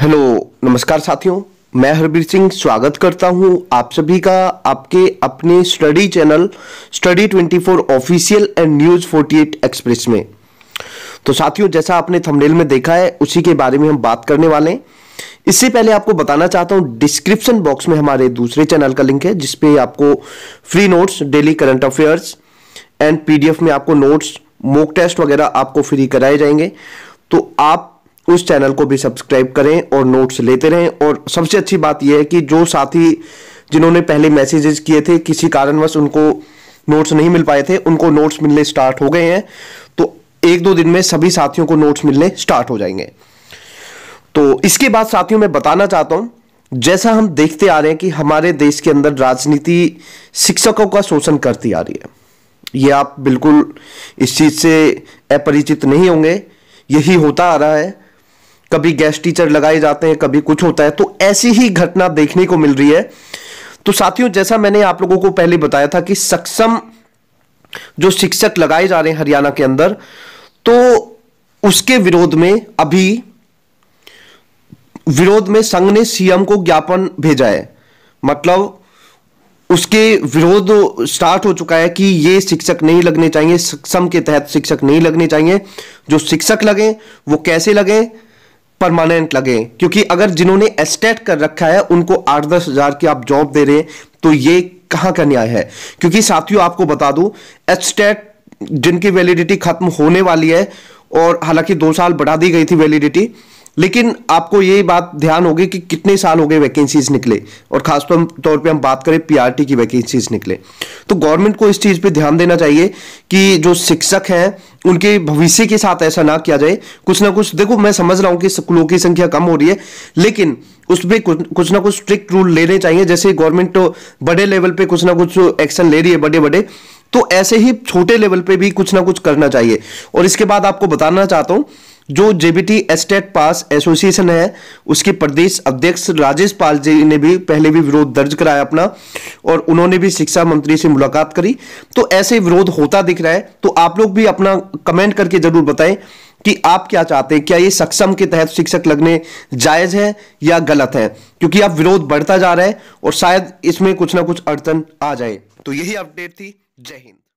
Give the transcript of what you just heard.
hello नमस्कार साथियों मैं हरबीर सिंह स्वागत करता हूं आप सभी का आपके अपने study channel study 24 official and news 48 express में तो साथियों जैसा आपने थंबनेल में देखा है उसी के बारे में हम बात करने वाले हैं इससे पहले आपको बताना चाहता हूं डिस्क्रिप्शन बॉक्स में हमारे दूसरे चैनल का लिंक है जिसपे आपको free notes daily current affairs and PDF में आपको नोट्स मोक टेस्ट वगैरह आपको फ्री कराए जाएंगे तो आप उस चैनल को भी सब्सक्राइब करें और नोट्स लेते रहें और सबसे अच्छी बात यह है कि जो साथी जिन्होंने पहले मैसेजेस किए थे किसी कारणवश उनको नोट्स नहीं मिल पाए थे उनको नोट्स मिलने स्टार्ट हो गए हैं तो एक दो दिन में सभी साथियों को नोट्स मिलने स्टार्ट हो जाएंगे तो इसके बाद साथियों मैं बताना चाहता हूं जैसा हम देखते आ रहे हैं कि हमारे देश के अंदर राजनीति शिक्षकों का शोषण करती आ रही है ये आप बिल्कुल इस चीज़ से अपरिचित नहीं होंगे यही होता आ रहा है कभी गेस्ट टीचर लगाए जाते हैं कभी कुछ होता है तो ऐसी ही घटना देखने को मिल रही है तो साथियों जैसा मैंने आप लोगों को पहले बताया था कि सक्षम जो शिक्षक लगाए जा रहे हैं हरियाणा के अंदर तो उसके विरोध में अभी विरोध में संघ ने सीएम को ज्ञापन भेजा है मतलब उसके विरोध स्टार्ट हो चुका है कि ये शिक्षक नहीं लगने चाहिए सक्षम के तहत शिक्षक नहीं लगने चाहिए जो शिक्षक लगे वो कैसे लगे परमानेंट लगे क्योंकि अगर जिन्होंने एस्टेट कर रखा है उनको आठ दस हजार की आप जॉब दे रहे हैं तो ये कहां का न्याय है क्योंकि साथियों आपको बता दूं एस्टेट जिनकी वैलिडिटी खत्म होने वाली है और हालांकि दो साल बढ़ा दी गई थी वैलिडिटी लेकिन आपको ये बात ध्यान होगी कि कितने साल हो गए वैकेंसीज निकले और खासतौर तौर पे हम बात करें पीआरटी की वैकेंसीज निकले तो गवर्नमेंट को इस चीज़ पे ध्यान देना चाहिए कि जो शिक्षक हैं उनके भविष्य के साथ ऐसा ना किया जाए कुछ ना कुछ देखो मैं समझ रहा हूँ कि स्कूलों की संख्या कम हो रही है लेकिन उस पर कुछ, कुछ ना कुछ स्ट्रिक्ट रूल लेने चाहिए जैसे गवर्नमेंट तो बड़े लेवल पे कुछ ना कुछ एक्शन ले रही है बड़े बड़े तो ऐसे ही छोटे लेवल पे भी कुछ ना कुछ करना चाहिए और इसके बाद आपको बताना चाहता हूँ जो जेबीटी एस्टेट पास एसोसिएशन है उसके प्रदेश अध्यक्ष राजेश पाल जी ने भी पहले भी विरोध दर्ज कराया अपना और उन्होंने भी शिक्षा मंत्री से मुलाकात करी तो ऐसे विरोध होता दिख रहा है तो आप लोग भी अपना कमेंट करके जरूर बताएं कि आप क्या चाहते हैं क्या ये सक्षम के तहत शिक्षक लगने जायज है या गलत है क्योंकि अब विरोध बढ़ता जा रहा है और शायद इसमें कुछ ना कुछ अड़चन आ जाए तो यही अपडेट थी जय हिंद